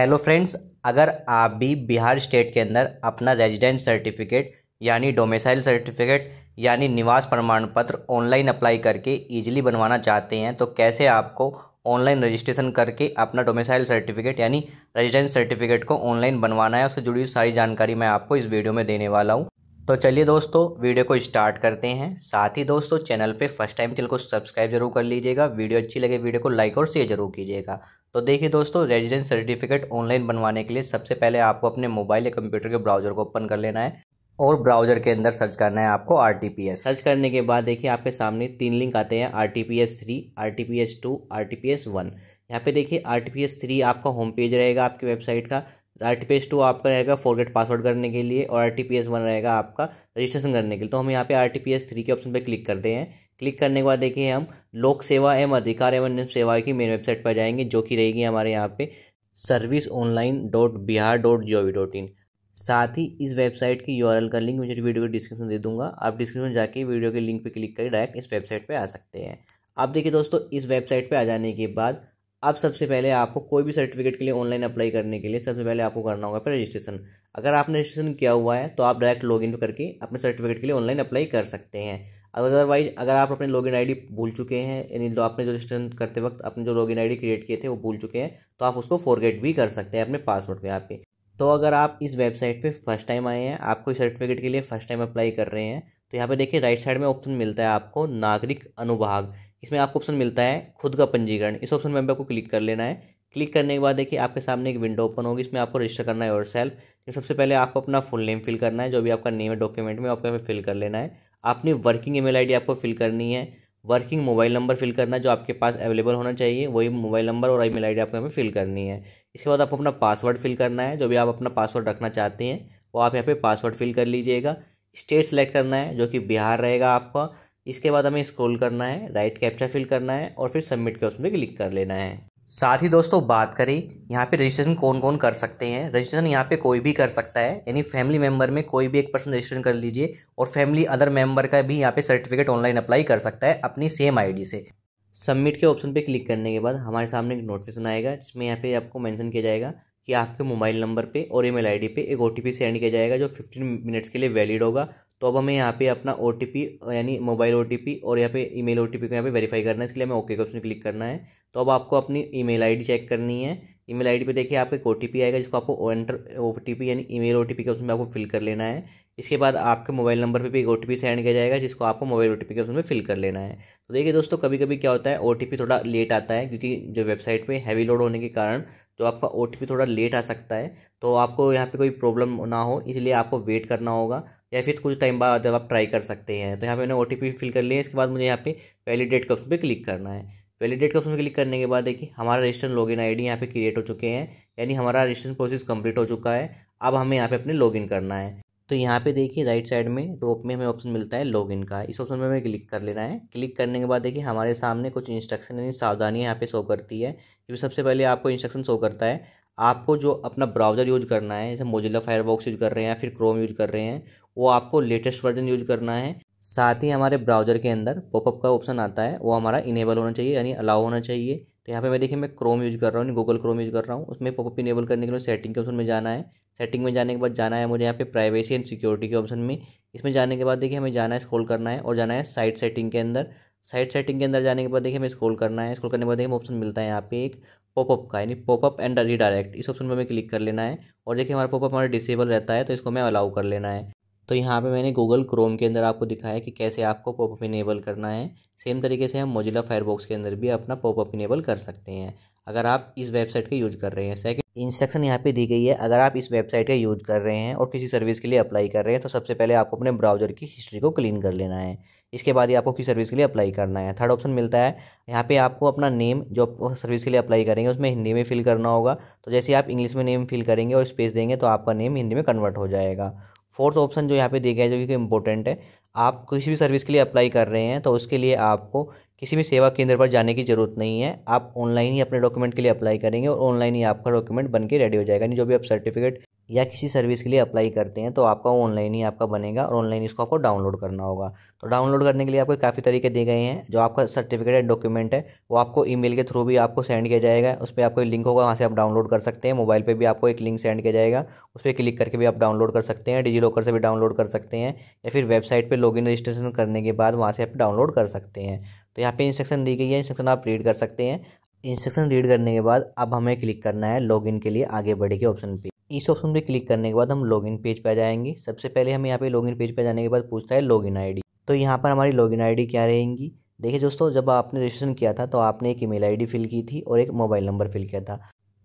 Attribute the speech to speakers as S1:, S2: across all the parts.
S1: hello friends अगर आप भी बिहार स्टेट के अंदर अपना रेजिडेंस सर्टिफिकेट यानी डोमेसाइल सर्टिफिकेट यानी निवास प्रमाण पत्र ऑनलाइन अप्लाई करके ईजिली बनवाना चाहते हैं तो कैसे आपको ऑनलाइन रजिस्ट्रेशन करके अपना डोमेसाइल सर्टिफिकेट यानी रेजिडेंस सर्टिफिकेट को ऑनलाइन बनवाना है उससे जुड़ी सारी जानकारी मैं आपको इस वीडियो में देने वाला हूँ तो चलिए दोस्तों वीडियो को स्टार्ट करते हैं साथ ही दोस्तों चैनल पे फर्स्ट टाइम चैनल को सब्सक्राइब जरूर कर लीजिएगा वीडियो अच्छी लगे वीडियो को लाइक और शेयर जरूर कीजिएगा तो देखिए दोस्तों रेजिडेंस सर्टिफिकेट ऑनलाइन बनवाने के लिए सबसे पहले आपको अपने मोबाइल या कंप्यूटर के ब्राउजर को ओपन कर लेना है और ब्राउजर के अंदर सर्च करना है आपको आर सर्च करने के बाद देखिए आपके सामने तीन लिंक आते हैं R T P S three R T P S two R T P S one यहाँ पे देखिए R T P S three आपका होम पेज रहेगा आपकी वेबसाइट का R T P S two आपका रहेगा फॉरगेट पासवर्ड करने के लिए और R T P S one रहेगा आपका रजिस्ट्रेशन करने के लिए तो हम यहाँ पे R T P S three के ऑप्शन पर क्लिक करते हैं क्लिक करने के बाद देखिए हम लोक सेवा एवं अधिकार एवं सेवा की मेन वेबसाइट पर जाएंगे जो कि रहेगी हमारे यहाँ पे service online dot Bihar dot G O V dot in साथ ही इस वेबसाइट की यूआरएल का लिंक मुझे वीडियो के डिस्क्रिप्शन दे दूंगा आप डिस्क्रिप्शन जाके वीडियो के लिंक पे क्लिक करके डायरेक्ट इस वेबसाइट पे आ सकते हैं आप देखिए दोस्तों इस वेबसाइट पे आ जाने के बाद अब सबसे पहले आपको कोई भी सर्टिफिकेट के लिए ऑनलाइन अप्लाई करने के लिए सबसे पहले आपको करना होगा फिर रजिस्ट्रेशन अगर आपने रजिस्ट्रेशन किया हुआ है तो आप डायरेक्ट लॉग इन करके अपने सर्टिफिकेट के लिए ऑनलाइन अप्लाई कर सकते हैं अदरवाइज अगर आप अपने लॉगिन आईडी भूल चुके हैं यानी आपने जो रजिस्ट्रेशन करते वक्त अपने जो लॉगिन आईडी क्रिएट किए थे वो भूल चुके हैं तो आप उसको फॉरगेट भी कर सकते हैं अपने पासवर्ड में आपके तो अगर आप इस वेबसाइट पे फर्स्ट टाइम आए हैं आपको इस सर्टिफिकेट के लिए फर्स्ट टाइम अप्लाई कर रहे हैं तो यहाँ पे देखिए राइट साइड में ऑप्शन मिलता है आपको नागरिक अनुभाग इसमें आपको ऑप्शन मिलता है खुद का पंजीकरण इस ऑप्शन में आपको क्लिक कर लेना है क्लिक करने के बाद देखिए आपके सामने एक विंडो ओपन होगी इसमें आपको रजिस्टर करना है और सेल्फ तो सबसे पहले आपको अपना फुल नेम फिल करना है जो भी आपका नेम है डॉक्यूमेंट में आपको फिल कर लेना है आपने वर्किंग ईमेल आईडी आपको फिल करनी है वर्किंग मोबाइल नंबर फिल करना जो आपके पास अवेलेबल होना चाहिए वही मोबाइल नंबर और ईमेल आईडी आपको यहाँ पे फिल करनी है इसके बाद आपको अपना पासवर्ड फिल करना है जो भी आप अपना पासवर्ड रखना चाहते हैं वो आप यहाँ पे पासवर्ड फिल कर लीजिएगा स्टेट सेलेक्ट करना है जो कि बिहार रहेगा आपका इसके बाद हमें स्क्रोल करना है राइट कैप्चा फिल करना है और फिर सबमिट के उसमें क्लिक कर लेना है साथ ही दोस्तों बात करें यहाँ पे रजिस्ट्रेशन कौन कौन कर सकते हैं रजिस्ट्रेशन यहाँ पे कोई भी कर सकता है यानी फैमिली मेम्बर में कोई भी एक पर्सन रजिस्ट्रेशन कर लीजिए और फैमिली अदर मेंबर का भी यहाँ पे सर्टिफिकेट ऑनलाइन अप्लाई कर सकता है अपनी सेम आईडी से सबमिट के ऑप्शन पे क्लिक करने के बाद हमारे सामने एक नोटिफिकेशन आएगा जिसमें यहाँ पे आपको मेंशन किया जाएगा कि आपके मोबाइल नंबर पे और ईमेल आईडी पे एक ओटीपी सेंड किया जाएगा जो 15 मिनट्स के लिए वैलिड होगा तो अब हमें यहाँ पे अपना ओ यानी मोबाइल ओ और यहाँ पे ईमेल ओ को यहाँ पे वेरीफाई करना है इसके लिए हमें ओके के ऑप्शन क्लिक करना है तो अब आपको अपनी ईमेल आईडी चेक करनी है ईमेल आईडी पे देखिए आपको एक ओ आएगा जिसको आपको एंटर ओ यानी ईमेल ओ के ऑप्शन में आपको फिल कर लेना है इसके बाद आपके मोबाइल नंबर पे भी एक ओ सेंड किया जाएगा जिसको आपको मोबाइल ओ के उसमें फिल कर लेना है तो देखिए दोस्तों कभी कभी क्या होता है ओ थोड़ा लेट आता है क्योंकि जो वेबसाइट पे हैवी लोड होने के कारण तो आपका ओ थोड़ा लेट आ सकता है तो आपको यहाँ पे कोई प्रॉब्लम ना हो इसलिए आपको वेट करना होगा या फिर कुछ टाइम बाद जब आप ट्राई कर सकते हैं तो यहाँ पे मैंने ओ फिल कर लिया इसके बाद मुझे यहाँ पे वैलिडेट का उसमें क्लिक करना है वैलिडेट का उसमें क्लिक करने के बाद देखिए हमारा रजिस्ट्रेशन लॉगिन आईडी यहाँ पे क्रिएट हो चुके हैं यानी हमारा रजिस्ट्रेशन प्रोसेस कंप्लीट हो चुका है अब हमें यहाँ पे अपने लॉगिन करना है तो यहाँ पे देखिए राइट साइड में टॉप में हमें ऑप्शन मिलता है लॉगिन का इस ऑप्शन में हमें क्लिक कर लेना है क्लिक करने के बाद देखिए हमारे सामने कुछ इंस्ट्रक्शन यानी सावधानी यहाँ पे शो करती है जो सबसे पहले आपको इंस्ट्रक्शन शो करता है आपको जो अपना ब्राउज़र यूज करना है जैसे मोजिला फायरबॉक्स यूज कर रहे हैं या फिर क्रोम यूज कर रहे हैं वो आपको लेटेस्ट वर्जन यूज करना है साथ ही हमारे ब्राउज़र के अंदर पॉपअप का ऑप्शन आता है वो हमारा इनेबल होना चाहिए यानी अलाउ होना चाहिए तो यहाँ पे मैं देखिए मैं क्रोम यूज कर रहा हूँ गूगल क्रोम यूज कर रहा हूँ उसमें पॉपअप इनेबल करने के लिए सेटिंग के ऑप्शन में जाना है सेटिंग में जाने के बाद जाना है मुझे यहाँ पे प्राइवेसी एंड सिक्योरिटी के ऑप्शन में इसमें जाने के बाद देखिए हमें जाना है स्क्रॉल करना है और जाना है साइट सेटिंग के अंदर साइट सेटिंग के अंदर जाने के बाद देखिए हमें स्क्रॉल करना है स्क्रॉल करने के बाद देखिए ऑप्शन मिलता है यहाँ पे एक पॉपअप का यानी पॉपअप एंड रीडायरेक्ट इस ऑप्शन पर हमें क्लिक कर लेना है और देखिए हमारा पॉपअप हमारा डिसेबल रहता है तो इसको हमें अलाउ कर लेना है तो यहाँ पे मैंने गूगल क्रोम के अंदर आपको दिखाया कि कैसे आपको पॉपअप इनेबल करना है सेम तरीके से हम मोजिला फायरबॉक्स के अंदर भी अपना पॉपअप इनेबल कर सकते हैं अगर आप इस वेबसाइट का यूज कर रहे हैं सेकंड इंस्ट्रक्शन यहाँ पे दी गई है अगर आप इस वेबसाइट का यूज कर रहे हैं और किसी सर्विस के लिए अप्लाई कर रहे हैं तो सबसे पहले आपको अपने ब्राउजर की हिस्ट्री को क्लीन कर लेना है इसके बाद ही आपको किसी सर्विस के लिए अप्लाई करना है थर्ड ऑप्शन मिलता है यहाँ पे आपको अपना नेम जो सर्विस के लिए अप्लाई करेंगे उसमें हिंदी में फिल करना होगा तो जैसे आप इंग्लिश में नेम फिल करेंगे और स्पेस देंगे तो आपका नेम हिंदी में कन्वर्ट हो जाएगा फोर्थ ऑप्शन जो यहाँ पे दिया गया है जो कि इंपॉर्टेंट है आप किसी भी सर्विस के लिए अप्लाई कर रहे हैं तो उसके लिए आपको किसी भी सेवा केंद्र पर जाने की ज़रूरत नहीं है आप ऑनलाइन ही अपने डॉक्यूमेंट के लिए अप्लाई करेंगे और ऑनलाइन ही आपका डॉक्यूमेंट बन के रेडी हो जाएगा यानी जो भी आप सर्टिफिकेट या किसी सर्विस के लिए अप्लाई करते हैं तो आपका ऑनलाइन ही आपका बनेगा और ऑनलाइन इसको आपको डाउनलोड करना होगा तो डाउनलोड करने के लिए आपको काफ़ी तरीके दिए गए हैं जो आपका सर्टिफिकेट है डॉक्यूमेंट है वो आपको ई के थ्रू भी आपको सेंड किया जाएगा उस पर आपको लिंक होगा वहाँ से आप डाउनलोड कर सकते हैं मोबाइल पर भी आपको एक लिंक सेंड किया जाएगा उस पर क्लिक करके भी आप डाउनलोड कर सकते हैं डिजी लॉकर से भी डाउनलोड कर सकते हैं या फिर वेबसाइट पर लॉग रजिस्ट्रेशन करने के बाद वहाँ से आप डाउनलोड कर सकते हैं तो यहाँ पे इंस्ट्रक्शन दी गई है इंस्ट्रक्शन आप रीड कर सकते हैं इंस्ट्रक्शन रीड करने के बाद अब हमें क्लिक करना है लॉगिन के लिए आगे बढ़े के ऑप्शन पे इस ऑप्शन पे क्लिक करने के बाद हम लॉगिन पेज पर आ जाएंगे सबसे पहले हम यहाँ पे लॉगिन पेज पर जाने के बाद पूछता है लॉगिन आईडी तो यहाँ पर हमारी लॉगिन आईडी क्या रहेगी देखिए दोस्तों जब आपने रजिस्ट्रेशन किया था तो आपने एक ईमेल आईडी फिल की थी और एक मोबाइल नंबर फिल किया था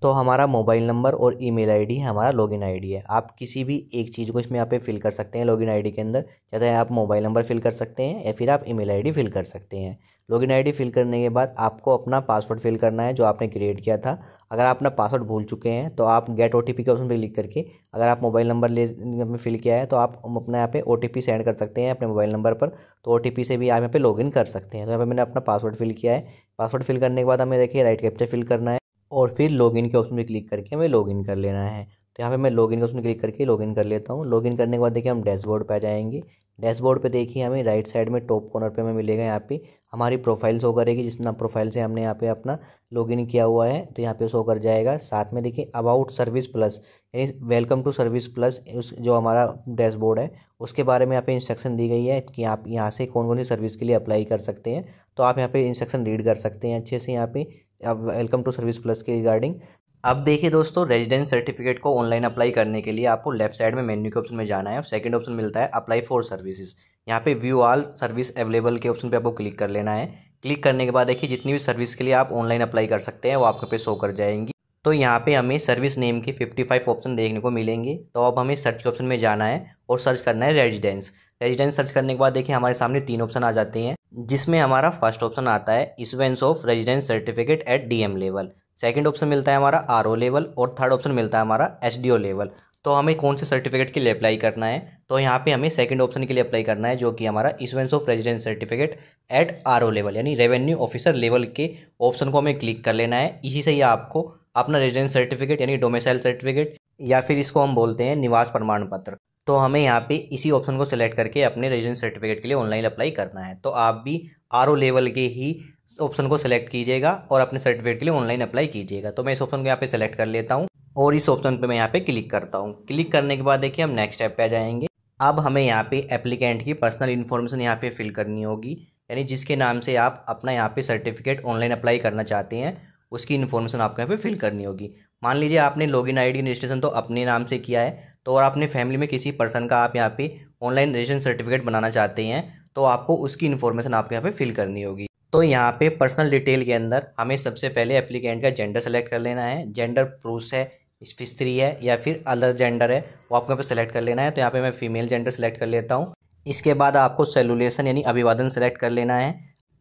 S1: तो हमारा मोबाइल नंबर और ईमेल आईडी हमारा लॉगिन आईडी है आप किसी भी एक चीज़ को इसमें यहाँ पे फिल कर सकते हैं लॉगिन आईडी के अंदर या तो आप मोबाइल नंबर फिल कर सकते हैं या फिर आप ईमेल आईडी फिल कर सकते हैं लॉगिन आईडी फिल करने के बाद आपको अपना पासवर्ड फिल करना है जो आपने क्रिएट किया था अगर आप अपना पासवर्ड भूल चुके हैं तो आप गेट ओ टी पी के ऑप्शन पर क्लिक करके अगर आप मोबाइल नंबर ले में फिल किया है तो आप अपना यहाँ पे ओ टी पी सेंड कर सकते हैं अपने मोबाइल नंबर पर तो ओ टी पी से भी आप यहाँ पे लॉगिन कर सकते हैं तो यहाँ पे मैंने अपना पासवर्ड फिल किया है पासवर्ड फिल करने के बाद हमें देखिए राइट कैप्चर फिल करना है और फिर लॉगिन के ऑप्शन पे क्लिक करके हमें लॉगिन कर लेना है तो यहाँ पे मैं लॉगिन के ऑप्शन क्लिक करके लॉगिन कर लेता हूँ लॉगिन करने के बाद देखिए हम डैशबोर्ड पे आ जाएंगे डैशबोर्ड पे देखिए हमें राइट साइड में टॉप कॉर्नर पे हमें मिलेगा यहाँ पे हमारी प्रोफाइल शो करेगी जिस नाम प्रोफाइल से हमने यहाँ पे अपना लॉगिन किया हुआ है तो यहाँ पे शो कर जाएगा साथ में देखिए अबाउट सर्विस प्लस यानी वेलकम टू सर्विस प्लस उस जो हमारा डैशबोर्ड है उसके बारे में यहाँ पे इंस्ट्रक्शन दी गई है कि आप यहाँ से कौन कौन सी सर्विस के लिए अप्लाई कर सकते हैं तो आप यहाँ पे इंस्ट्रक्शन रीड कर सकते हैं अच्छे से यहाँ पे अब वेलकम टू सर्विस प्लस के रिगार्डिंग अब देखिए दोस्तों रेजिडेंस सर्टिफिकेट को ऑनलाइन अप्लाई करने के लिए आपको लेफ्ट साइड में मेन्यू के ऑप्शन में जाना है और सेकंड ऑप्शन मिलता है अप्लाई फॉर सर्विसेज यहाँ पे व्यू ऑल सर्विस अवेलेबल के ऑप्शन पे आपको क्लिक कर लेना है क्लिक करने के बाद देखिए जितनी भी सर्विस के लिए आप ऑनलाइन अप्लाई कर सकते हैं वो आपके पे शो कर जाएंगी तो यहाँ पे हमें सर्विस नेम के 55 ऑप्शन देखने को मिलेंगे तो अब हमें सर्च के ऑप्शन में जाना है और सर्च करना है रेजिडेंस रेजिडेंस सर्च करने के बाद देखिए हमारे सामने तीन ऑप्शन आ जाते हैं जिसमें हमारा फर्स्ट ऑप्शन आता है issuance of residence certificate at DM level second option मिलता है हमारा आर लेवल और थर्ड ऑप्शन मिलता है हमारा एच लेवल तो हमें कौन से सर्टिफिकेट के लिए अप्लाई करना है तो यहाँ पे हमें सेकंड ऑप्शन के लिए अप्लाई करना है जो कि हमारा issuance of residence certificate at R level यानी रेवेन्यू ऑफिसर लेवल के ऑप्शन को हमें क्लिक कर लेना है इसी से ही आपको अपना रेजिडेंस सर्टिफिकेट यानी डोमेसाइल सर्टिफिकेट या फिर इसको हम बोलते हैं निवास प्रमाण पत्र तो हमें यहाँ पे इसी ऑप्शन को सिलेक्ट करके अपने रेजिडेंस सर्टिफिकेट के लिए ऑनलाइन अप्लाई करना है तो आप भी आर लेवल के ही ऑप्शन को सिलेक्ट कीजिएगा और अपने सर्टिफिकेट के लिए ऑनलाइन अप्लाई कीजिएगा तो मैं इस ऑप्शन को यहाँ पे सिलेक्ट कर लेता हूँ और इस ऑप्शन पे मैं यहाँ पे क्लिक करता हूँ क्लिक करने के बाद देखिए हम नेक्स्ट स्टेप पे आ जाएंगे अब हमें यहाँ पे एप्लीकेंट की पर्सनल इन्फॉर्मेशन यहाँ पे फिल करनी होगी यानी जिसके नाम से आप अपना यहाँ पे सर्टिफिकेट ऑनलाइन अप्लाई करना चाहते हैं उसकी इन्फॉर्मेशन आपको यहाँ पे फिल करनी होगी मान लीजिए आपने लॉगिन आईडी रजिस्ट्रेशन तो अपने नाम से किया है तो और अपने फैमिली में किसी पर्सन का आप यहाँ पे ऑनलाइन रजिस्ट्रेशन सर्टिफिकेट बनाना चाहते हैं तो आपको उसकी इन्फॉर्मेशन आपके यहाँ पे फिल करनी होगी तो यहाँ पे पर्सनल डिटेल के अंदर हमें सबसे पहले एप्लीकेंट का जेंडर सेलेक्ट कर लेना है जेंडर प्रूस है स्त्री है या फिर अदर जेंडर है वो आपको यहाँ पे सेलेक्ट कर लेना है तो यहाँ पे मैं फीमेल जेंडर सेलेक्ट कर लेता हूँ इसके बाद आपको सेलुलेशन यानी अभिवादन सेलेक्ट कर लेना है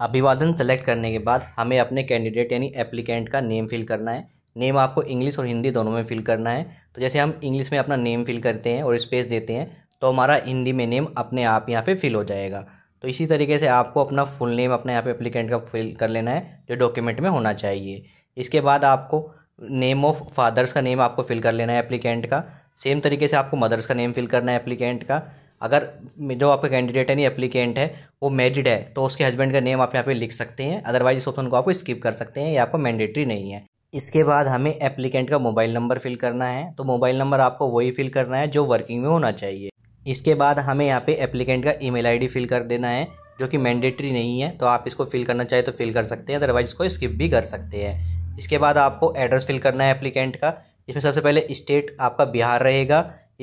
S1: अभिवादन सेलेक्ट करने के बाद हमें अपने कैंडिडेट यानी एप्लीकेंट का नेम फिल करना है नेम आपको इंग्लिश और हिंदी दोनों में फिल करना है तो जैसे हम इंग्लिश में अपना नेम फिल करते हैं और स्पेस देते हैं तो हमारा हिंदी में नेम अपने आप यहाँ पे फिल हो जाएगा तो इसी तरीके से आपको अपना फुल नेम अपने यहाँ पे एप्लीकेंट का फिल कर लेना है जो डॉक्यूमेंट में होना चाहिए इसके बाद आपको नेम ऑफ फादर्स का नेम आपको फिल कर लेना है एप्लीकेंट का सेम तरीके से आपको मदर्स का नेम फिल करना है एप्लीकेंट का अगर जो आपका कैंडिडेट है नहीं एप्लीकेंट है वो मैरिड है तो उसके हस्बैंड का नेम आप यहाँ पे लिख सकते हैं अदरवाइज इस ऑप्शन को आपको स्किप कर सकते हैं ये आपको मैंडेटरी नहीं है इसके बाद हमें एप्लीकेंट का मोबाइल नंबर फिल करना है तो मोबाइल नंबर आपको वही फिल करना है जो वर्किंग में होना चाहिए इसके बाद हमें यहाँ पे एप्लीकेंट का ईमेल आईडी फिल कर देना है जो कि मैंडेटरी नहीं है तो आप इसको फिल करना चाहे तो फिल कर सकते हैं अदरवाइज इसको स्किप भी कर सकते हैं इसके बाद आपको एड्रेस फिल करना है एप्लीकेंट का इसमें सबसे पहले स्टेट आपका बिहार रहेगा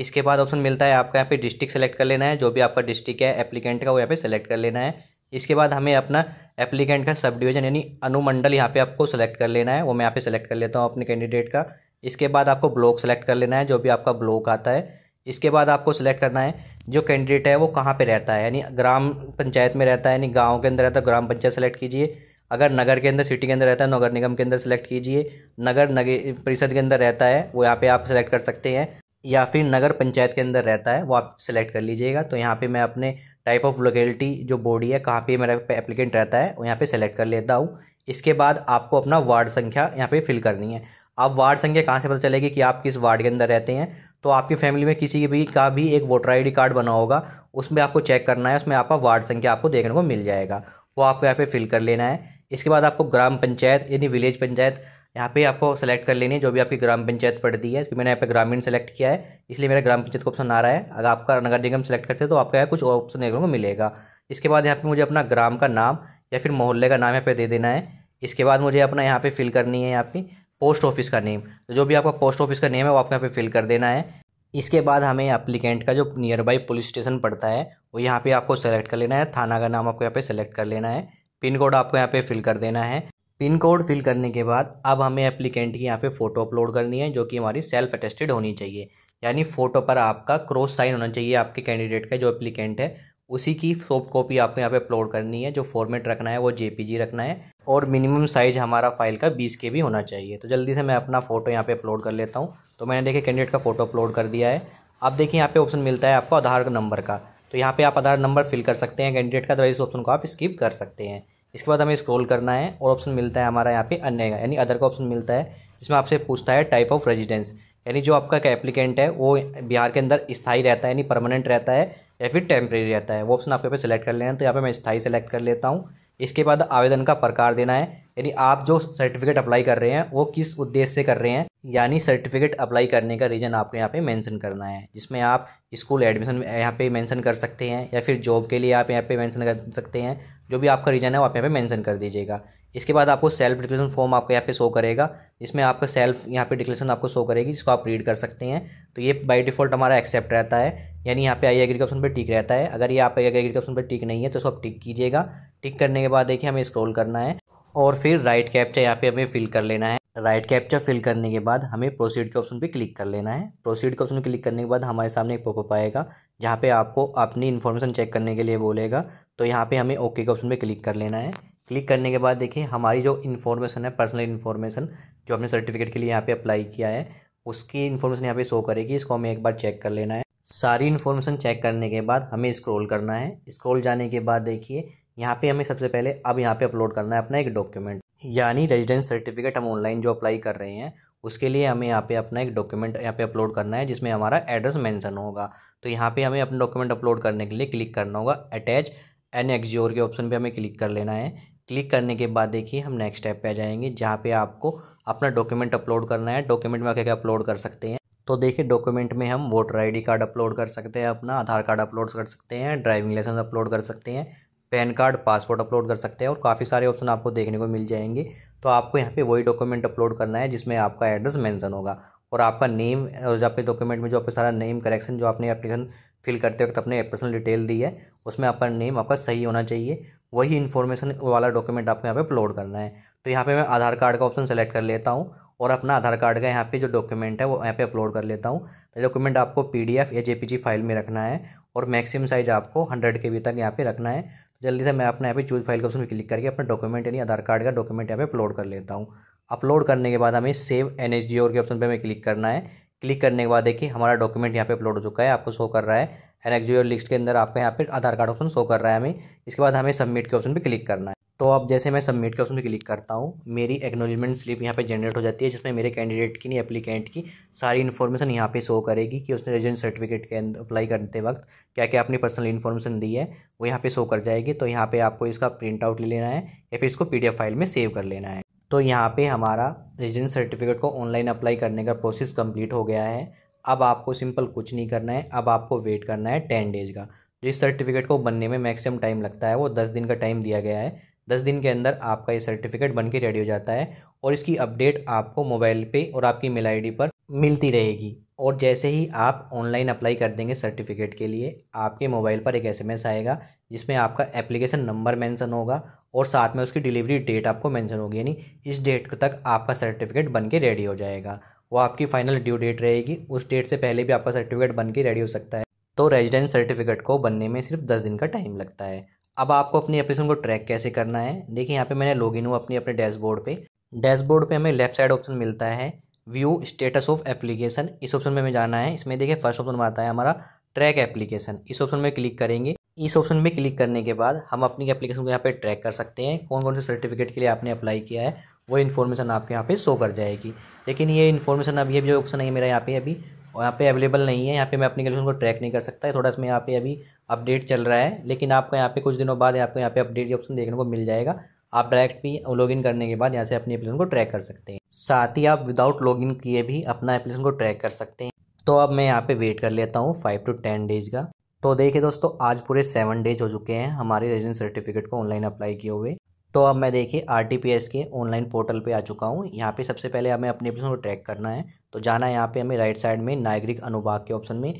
S1: इसके बाद ऑप्शन मिलता है आपका यहाँ पे डिस्ट्रिक्ट सेलेक्ट कर लेना है जो भी आपका डिस्ट्रिक्ट है एप्लीकेंट का वो यहाँ पे सेलेक्ट कर लेना है इसके बाद हमें अपना एप्लीकेंट का सब डिवीज़न यानी अनुमंडल यहाँ पे आपको सेलेक्ट कर लेना है वो मैं यहाँ पे सेलेक्ट कर लेता हूँ अपने कैंडिडेट का इसके बाद आपको ब्लॉक सेलेक्ट कर लेना है जो भी आपका ब्लॉक आता है इसके बाद आपको सिलेक्ट करना है जो कैंडिडेट है वो कहाँ पर रहता है यानी ग्राम पंचायत में रहता है यानी गाँव के अंदर रहता है ग्राम पंचायत सेलेक्ट कीजिए अगर नगर के अंदर सिटी के अंदर रहता है नगर निगम के अंदर सेलेक्ट कीजिए नगर नगर परिषद के अंदर रहता है वो यहाँ पे आप सेलेक्ट कर सकते हैं या फिर नगर पंचायत के अंदर रहता है वो आप सेलेक्ट कर लीजिएगा तो यहाँ पे मैं अपने टाइप ऑफ लोकेलिटी जो बॉडी है कहाँ पे मेरा एप्लीकेंट रहता है वो यहाँ पे सेलेक्ट कर लेता हूँ इसके बाद आपको अपना वार्ड संख्या यहाँ पे फिल करनी है आप वार्ड संख्या कहाँ से पता चलेगी कि आप किस वार्ड के अंदर रहते हैं तो आपकी फैमिली में किसी भी का भी एक वोटर आईडी कार्ड बना होगा उसमें आपको चेक करना है उसमें आपका वार्ड संख्या आपको देखने को मिल जाएगा वो आपको यहाँ पे फिल कर लेना है इसके बाद आपको ग्राम पंचायत यानी विलेज पंचायत यहाँ पे आपको सेलेक्ट कर लेनी है जो भी आपकी ग्राम पंचायत पड़ती है तो मैंने यहाँ पे ग्रामीण सेलेक्ट किया है इसलिए मेरा ग्राम पंचायत का ऑप्शन आ रहा है अगर आपका नगर निगम सेलेक्ट करते हैं तो आपका यहाँ कुछ ऑप्शन देखने को मिलेगा इसके बाद यहाँ पे मुझे अपना ग्राम का नाम या फिर मोहल्ले का नाम यहाँ पे दे देना है इसके बाद मुझे अपना यहाँ पे फिल करनी है यहाँ पे पोस्ट ऑफिस का नेम तो जो भी आपका पोस्ट ऑफिस का नेम है वो आपको यहाँ पे फिल कर देना है इसके बाद हमें अप्लीकेंट का जो नियर बाई पुलिस स्टेशन पड़ता है वो यहाँ पे आपको सेलेक्ट कर लेना है थाना का नाम आपको यहाँ पे सेलेक्ट कर लेना है पिन कोड आपको यहाँ पे फिल कर देना है पिन कोड फिल करने के बाद अब हमें एप्लीकेंट की यहाँ पे फ़ोटो अपलोड करनी है जो कि हमारी सेल्फ अटेस्टेड होनी चाहिए यानी फ़ोटो पर आपका क्रॉस साइन होना चाहिए आपके कैंडिडेट का जो एप्लीकेंट है उसी की सॉफ्ट कॉपी आपको यहाँ पे अपलोड करनी है जो फॉर्मेट रखना है वो जे रखना है और मिनिमम साइज हमारा फाइल का बीस के भी होना चाहिए तो जल्दी से मैं अपना फ़ोटो यहाँ पे अपलोड कर लेता हूँ तो मैंने देखिए कैंडिडेट का फ़ोटो अपलोड कर दिया है अब देखिए यहाँ पे ऑप्शन मिलता है आपको आधार नंबर का तो यहाँ पर आप आधार नंबर फिल कर सकते हैं कैंडिडेट का तो इस ऑप्शन को आप स्किप कर सकते हैं इसके बाद हमें स्क्रॉल करना है और ऑप्शन मिलता है हमारा यहाँ पे अन्य का यानी अदर का ऑप्शन मिलता है इसमें आपसे पूछता है टाइप ऑफ रेजिडेंस यानी जो आपका एप्लीकेंट है वो बिहार के अंदर स्थाई रहता है यानी परमानेंट रहता है या फिर टेम्प्रेरी रहता है वो ऑप्शन आपके पे सिलेक्ट कर लेना तो यहाँ पे मैं स्थाई सेलेक्ट कर लेता हूँ इसके बाद आवेदन का प्रकार देना है यानी आप जो सर्टिफिकेट अप्लाई कर रहे हैं वो किस उद्देश्य से कर रहे हैं यानी सर्टिफिकेट अप्लाई करने का रीज़न आपको यहाँ पे मेंशन करना है जिसमें आप स्कूल एडमिशन यहाँ पे मेंशन कर सकते हैं या फिर जॉब के लिए आप यहाँ पे मेंशन कर सकते हैं जो भी आपका रीज़न है वो आप यहाँ पे मेंशन कर दीजिएगा इसके बाद आपको सेल्फ डिक्लेरेशन फॉर्म आपको यहाँ पे शो करेगा इसमें आपका सेल्फ यहाँ पे डिक्लेरेशन आपको शो करेगी जिसको आप रीड कर सकते हैं तो ये बाय डिफॉल्ट हमारा एक्सेप्ट रहता है यानी यहाँ पे आई एग्री ऑप्शन पर टिक रहता है अगर ये आप आई एग्री ऑप्शन पर टिक नहीं है तो इसको आप टिक कीजिएगा टिक करने के बाद देखिए हमें स्क्रॉल करना है और फिर राइट कैप्चा यहाँ पे हमें फिल कर लेना है राइट कैप्चा फिल करने के बाद हमें प्रोसीड के ऑप्शन पे क्लिक कर लेना है प्रोसीड के ऑप्शन पे क्लिक करने के बाद हमारे सामने एक पॉपअप आएगा जहाँ पे आपको अपनी इन्फॉर्मेशन चेक करने के लिए बोलेगा तो यहाँ पे हमें ओके के ऑप्शन पे क्लिक कर लेना है क्लिक करने के बाद देखिए हमारी जो इन्फॉर्मेशन है पर्सनल इन्फॉर्मेशन जो हमने सर्टिफिकेट के लिए यहाँ पे अप्लाई किया है उसकी इन्फॉर्मेशन यहाँ पे शो करेगी इसको हमें एक बार चेक कर लेना है सारी इन्फॉर्मेशन चेक करने के बाद हमें स्क्रॉल करना है स्क्रॉल जाने के बाद देखिए यहाँ पे हमें सबसे पहले अब यहाँ पे अपलोड करना है अपना एक डॉक्यूमेंट यानी रेजिडेंस सर्टिफिकेट हम ऑनलाइन जो अप्लाई कर रहे हैं उसके लिए हमें यहाँ पे अपना एक डॉक्यूमेंट यहाँ पे अपलोड करना है जिसमें हमारा एड्रेस मेंशन होगा तो यहाँ पे हमें अपना डॉक्यूमेंट अपलोड करने के लिए क्लिक करना होगा अटैच एन एक्जियोर के ऑप्शन पे हमें क्लिक कर लेना है क्लिक करने के बाद देखिए हम नेक्स्ट स्टेप पे आ जाएंगे जहाँ पे आपको अपना डॉक्यूमेंट अपलोड करना है डॉक्यूमेंट में क्या क्या अपलोड कर सकते हैं तो देखिए डॉक्यूमेंट में हम वोटर आईडी कार्ड अपलोड कर सकते हैं अपना आधार कार्ड अपलोड कर सकते हैं ड्राइविंग लाइसेंस अपलोड कर सकते हैं पैन कार्ड पासपोर्ट अपलोड कर सकते हैं और काफ़ी सारे ऑप्शन आपको देखने को मिल जाएंगे तो आपको यहाँ पे वही डॉक्यूमेंट अपलोड करना है जिसमें आपका एड्रेस मेंशन होगा और आपका नेम और जो पे डॉक्यूमेंट में जो आपका सारा नेम करेक्शन जो आपने एप्लीकेशन फिल करते वक्त अपने पर्सनल डिटेल दी है उसमें आपका नेम आपका सही होना चाहिए वही इन्फॉर्मेशन वाला डॉक्यूमेंट आपको यहाँ पे अपलोड करना है तो यहाँ पे मैं आधार कार्ड का ऑप्शन सेलेक्ट कर लेता हूँ और अपना आधार कार्ड का यहाँ पे जो डॉक्यूमेंट है वो यहाँ पे अपलोड कर लेता हूँ तो डॉक्यूमेंट आपको पी डी या जे फाइल में रखना है और मैक्सिमम साइज आपको हंड्रेड के तक यहाँ पे रखना है तो जल्दी से मैं अपने यहाँ पे चूज फाइल का ऑप्शन क्लिक करके अपना डॉक्यूमेंट यानी आधार कार्ड का डॉक्यूमेंट यहाँ पे अपलोड कर लेता हूँ अपलोड करने के बाद हमें सेव एन के ऑप्शन पर हमें क्लिक करना है क्लिक करने के बाद देखिए हमारा डॉक्यूमेंट यहाँ पे अपलोड हो चुका है आपको शो कर रहा है एन एक्सियोर लिस्ट के अंदर आपको यहाँ पे आधार कार्ड ऑप्शन शो कर रहा है हमें इसके बाद हमें सबमिट के ऑप्शन पर क्लिक करना है तो अब जैसे मैं सबमिट के ऑप्शन पर क्लिक करता हूँ मेरी एक्नोलिजमेंट स्लिप यहाँ पे जनरेट हो जाती है जिसमें मेरे कैंडिडेट की नहीं एप्लीकेंट की सारी इन्फॉर्मेशन यहाँ पे शो करेगी कि उसने रेजिडेंट सर्टिफिकेट के अंदर अप्लाई करते वक्त क्या क्या अपनी पर्सनल इन्फॉर्मेशन दी है वो यहाँ पे शो कर जाएगी तो यहाँ पे आपको इसका प्रिंट आउट ले लेना है या फिर इसको एफ फाइल में सेव कर लेना है तो यहाँ पे हमारा रेजिडेंस सर्टिफिकेट को ऑनलाइन अप्लाई करने का प्रोसेस कंप्लीट हो गया है अब आपको सिंपल कुछ नहीं करना है अब आपको वेट करना है टेन डेज का जिस तो सर्टिफिकेट को बनने में मैक्सिमम टाइम लगता है वो दस दिन का टाइम दिया गया है दस दिन के अंदर आपका ये सर्टिफिकेट बन के रेडी हो जाता है और इसकी अपडेट आपको मोबाइल पे और आपकी मेल आईडी पर मिलती रहेगी और जैसे ही आप ऑनलाइन अप्लाई कर देंगे सर्टिफिकेट के लिए आपके मोबाइल पर एक एसएमएस आएगा जिसमें आपका एप्लीकेशन नंबर मेंशन होगा और साथ में उसकी डिलीवरी डेट आपको मेंशन होगी यानी इस डेट तक आपका सर्टिफिकेट बन के रेडी हो जाएगा वो आपकी फाइनल ड्यू डेट रहेगी उस डेट से पहले भी आपका सर्टिफिकेट बन के रेडी हो सकता है तो रेजिडेंस सर्टिफिकेट को बनने में सिर्फ दस दिन का टाइम लगता है अब आपको अपनी एप्लीकेशन को ट्रैक कैसे करना है देखिए यहाँ पे मैंने लॉगिन हुआ अपनी अपने डैशबोर्ड पे डैशबोर्ड पे हमें लेफ्ट साइड ऑप्शन मिलता है व्यू स्टेटस ऑफ एप्लीकेशन इस ऑप्शन में हमें जाना है इसमें देखिए फर्स्ट ऑप्शन में आता है हमारा ट्रैक एप्लीकेशन इस ऑप्शन में क्लिक करेंगे इस ऑप्शन में क्लिक करने के बाद हम अपनी एप्लीकेशन को यहाँ पे ट्रैक कर सकते हैं कौन कौन से सर्टिफिकेट के लिए आपने अप्लाई किया है वो इन्फॉर्मेशन आपके यहाँ पे शो कर जाएगी लेकिन ये इन्फॉर्मेशन अभी अभी जो ऑप्शन है मेरा यहाँ पे अभी और यहाँ पे अवेलेबल नहीं है यहाँ पे मैं अपनी एप्लीकेशन को ट्रैक नहीं कर सकता है थोड़ा इसमें यहाँ पे अभी अपडेट चल रहा है लेकिन आपको यहाँ पे कुछ दिनों बाद आपको यहाँ पे अपडेट ऑप्शन देखने को मिल जाएगा आप डायरेक्ट भी लॉगिन करने के बाद यहाँ से अपनी एप्लीकेशन को ट्रैक कर सकते हैं साथ ही आप विदाउट लॉगिन किए भी अपना एप्लीकेशन को ट्रैक कर सकते हैं तो अब मैं यहाँ पे वेट कर लेता हूँ फाइव टू टेन डेज का तो देखिए दोस्तों आज पूरे सेवन डेज हो चुके हैं हमारे रेजिडेंस सर्टिफिकेट को ऑनलाइन अप्लाई किए हुए तो अब मैं देखिए आर के ऑनलाइन पोर्टल पे आ चुका हूँ यहाँ पे सबसे पहले हमें अपने एप्लीकेशन को ट्रैक करना है तो जाना है यहाँ पे हमें राइट साइड में नागरिक अनुभाग के ऑप्शन में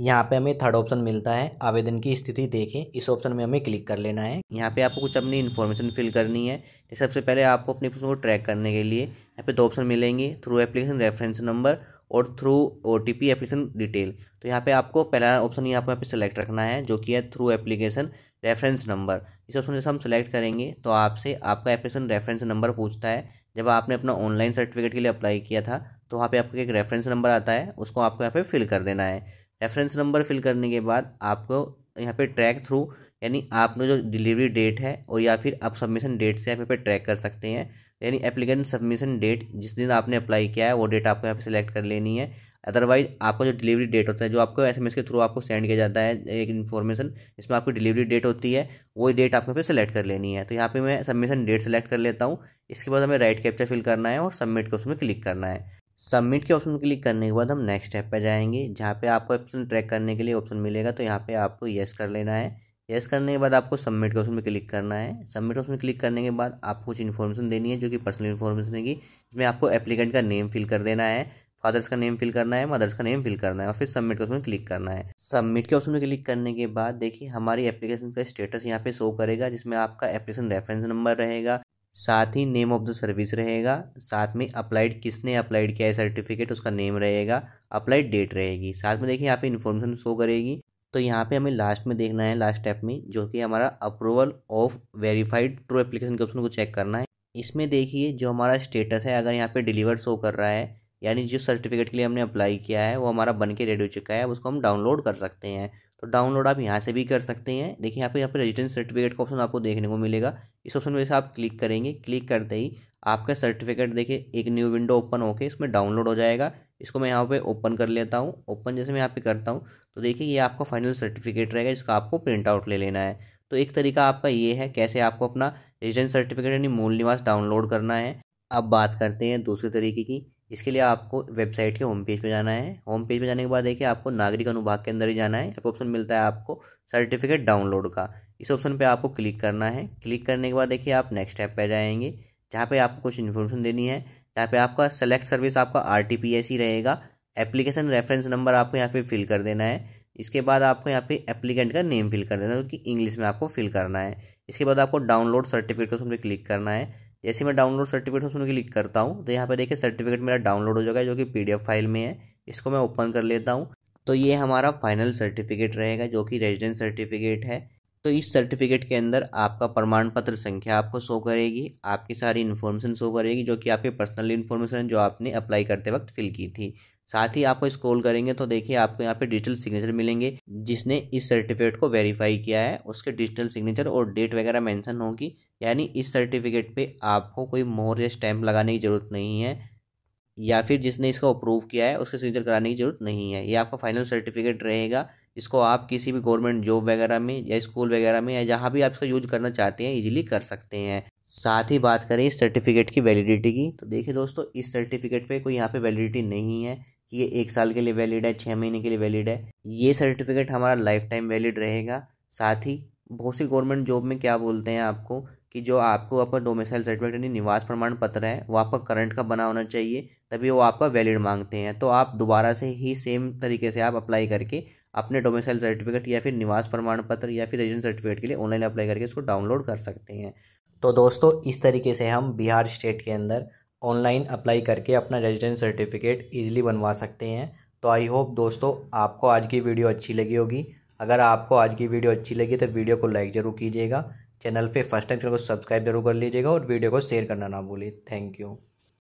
S1: यहाँ पे हमें थर्ड ऑप्शन मिलता है आवेदन की स्थिति देखें इस ऑप्शन में हमें क्लिक कर लेना है यहाँ पे आपको कुछ अपनी इन्फॉर्मेशन फिल करनी है तो सबसे पहले आपको अपने को ट्रैक करने के लिए यहाँ पे दो ऑप्शन मिलेंगे थ्रू एप्लीकेशन रेफरेंस नंबर और through O T P application detail तो यहाँ पे आपको पहला ऑप्शन यहाँ पे सिलेक्ट रखना है जो कि है थ्रू एप्लीकेशन रेफरेंस नंबर इस ऑप्शन जैसे हम सेलेक्ट करेंगे तो आपसे आपका एप्लीकेशन रेफरेंस नंबर पूछता है जब आपने अपना ऑनलाइन सर्टिफिकेट के लिए अप्लाई किया था तो वहाँ पे आपका एक रेफरेंस नंबर आता है उसको आपको यहाँ पे फिल कर देना है रेफरेंस नंबर फिल करने के बाद आपको यहाँ पे ट्रैक थ्रू यानी आपने जो डिलीवरी डेट है और या फिर आप सबमिशन डेट से आप यहाँ पे ट्रैक कर सकते हैं यानी एप्लीकेंट सबमिशन डेट जिस दिन आपने अप्लाई किया है वो डेट आपको यहाँ पे सिलेक्ट कर लेनी है अदरवाइज आपका जो डिलीवरी डेट होता है जो आपको एस के थ्रू आपको सेंड किया जाता है एक इन्फॉर्मेशन इसमें आपकी डिलीवरी डेट होती है वही डेट आपको यहाँ पे सिलेक्ट कर लेनी है तो यहाँ पे मैं सबमिशन डेट सेलेक्ट कर लेता हूँ इसके बाद हमें राइट कैप्चा फिल करना है और सबमिट को उसमें क्लिक करना है सबमिट के ऑप्शन क्लिक करने के बाद हम नेक्स्ट स्टेप पर जाएंगे जहाँ पे आपको ऑप्शन ट्रैक करने के लिए ऑप्शन मिलेगा तो यहाँ पे आपको येस कर लेना है येस करने के बाद आपको सबमिट के ऑप्शन में क्लिक करना है सबमिट ऑप्शन में क्लिक करने के बाद आपको कुछ इन्फॉर्मेशन देनी है जो कि पर्सनल इन्फॉर्मेशन है जिसमें आपको एप्लीकेंट का नेम फिल कर देना है फादर्स का नेम फिल करना है मदर्स का नेम फिल करना है और फिर सबमिट के ऑप्शन में क्लिक करना है सबमिट के ऑप्शन में क्लिक करने के बाद देखिए हमारी एप्लीकेशन का स्टेटस यहाँ पे शो करेगा जिसमें आपका एप्लीकेशन रेफरेंस नंबर रहेगा साथ ही नेम ऑफ द सर्विस रहेगा साथ में अप्लाइड किसने अप्लाइड किया है सर्टिफिकेट उसका नेम रहेगा अप्लाइड डेट रहेगी साथ में देखिए यहाँ पे इन्फॉर्मेशन शो करेगी तो यहाँ पे हमें लास्ट में देखना है लास्ट स्टेप में जो कि हमारा approval of verified through application के ऑप्शन को चेक करना है इसमें देखिए जो हमारा स्टेटस है अगर यहाँ पे डिलीवर शो कर रहा है यानी जो सर्टिफिकेट के लिए हमने अप्लाई किया है वो हमारा बन के रेडी हो चुका है उसको हम डाउनलोड कर सकते हैं तो डाउनलोड आप यहाँ से भी कर सकते हैं देखिए यहाँ पे यहाँ पे रेजिडेंस सर्टिफिकेट का ऑप्शन आपको देखने को मिलेगा इस ऑप्शन में से आप क्लिक करेंगे क्लिक करते ही आपका सर्टिफिकेट देखिए एक न्यू विंडो ओपन होके इसमें डाउनलोड हो जाएगा इसको मैं यहाँ पे ओपन कर लेता हूँ ओपन जैसे मैं यहाँ पे करता हूँ तो देखिए ये आपका फाइनल सर्टिफिकेट रहेगा इसका आपको प्रिंट आउट ले लेना है तो एक तरीका आपका ये है कैसे आपको अपना रेजिडेंस सर्टिफिकेट यानी मूल निवास डाउनलोड करना है अब बात करते हैं दूसरे तरीके की इसके लिए आपको वेबसाइट के होम पेज पर जाना है होम पेज पर जाने के बाद देखिए आपको नागरिक अनुभाग के अंदर ही जाना है एक ऑप्शन मिलता है आपको सर्टिफिकेट डाउनलोड का इस ऑप्शन पे आपको क्लिक करना है क्लिक करने के बाद देखिए आप नेक्स्ट ऐप पे जाएंगे जहाँ पे आपको कुछ इन्फॉर्मेशन देनी है जहाँ पे आपका सेलेक्ट सर्विस आपका आर ही रहेगा एप्लीकेशन रेफरेंस नंबर आपको यहाँ पे फिल कर देना है इसके बाद आपको यहाँ पे एप्लीकेंट का नेम फिल कर देना है क्योंकि कि इंग्लिश में आपको फिल करना है इसके बाद आपको डाउनलोड सर्टिफिकेट को क्लिक करना है जैसे मैं डाउनलोड सर्टिफिकेट उसमें क्लिक करता हूँ तो यहाँ पर देखिए सर्टिफिकेट मेरा डाउनलोड हो जाएगा जो कि पी फाइल में है इसको मैं ओपन कर लेता हूँ तो ये हमारा फाइनल सर्टिफिकेट रहेगा जो कि रेजिडेंस सर्टिफिकेट है तो इस सर्टिफिकेट के अंदर आपका प्रमाण पत्र संख्या आपको शो करेगी आपकी सारी इन्फॉर्मेशन शो करेगी जो कि आपकी पर्सनल इन्फॉर्मेशन जो आपने अप्लाई करते वक्त फिल की थी साथ ही आपको स्क्रॉल करेंगे तो देखिए आपको यहाँ पे डिजिटल सिग्नेचर मिलेंगे जिसने इस सर्टिफिकेट को वेरीफाई किया है उसके डिजिटल सिग्नेचर और डेट वगैरह मेंशन होगी यानी इस सर्टिफिकेट पे आपको कोई मोर या स्टैम्प लगाने की ज़रूरत नहीं है या फिर जिसने इसको अप्रूव किया है उसके सिग्नेचर कराने की ज़रूरत नहीं है ये आपका फाइनल सर्टिफिकेट रहेगा इसको आप किसी भी गवर्नमेंट जॉब वगैरह में या स्कूल वगैरह में या जहाँ भी आप इसका यूज करना चाहते हैं इजीली कर सकते हैं साथ ही बात करें इस सर्टिफिकेट की वैलिडिटी की तो देखिए दोस्तों इस सर्टिफिकेट पे कोई यहाँ पे वैलिडिटी नहीं है कि ये एक साल के लिए वैलिड है छः महीने के लिए वैलिड है ये सर्टिफिकेट हमारा लाइफ टाइम वैलिड रहेगा साथ ही बहुत सी गवर्नमेंट जॉब में क्या बोलते हैं आपको कि जो आपको आपका डोमिसाइल सर्टिफिकेट यानी निवास प्रमाण पत्र है वो आपका करंट का बना होना चाहिए तभी वो आपका वैलिड मांगते हैं तो आप दोबारा से ही सेम तरीके से आप अप्लाई करके अपने डोमिसाइल सर्टिफिकेट या फिर निवास प्रमाण पत्र या फिर रेजिडेंस सर्टिफिकेट के लिए ऑनलाइन अप्लाई करके इसको डाउनलोड कर सकते हैं तो दोस्तों इस तरीके से हम बिहार स्टेट के अंदर ऑनलाइन अप्लाई करके अपना रेजिडेंस सर्टिफिकेट ईजिली बनवा सकते हैं तो आई होप दोस्तों आपको आज की वीडियो अच्छी लगी होगी अगर आपको आज की वीडियो अच्छी लगी तो वीडियो को लाइक ज़रूर कीजिएगा चैनल पे फर्स्ट टाइम चैनल को सब्सक्राइब जरूर कर लीजिएगा और वीडियो को शेयर करना ना भूलिए थैंक यू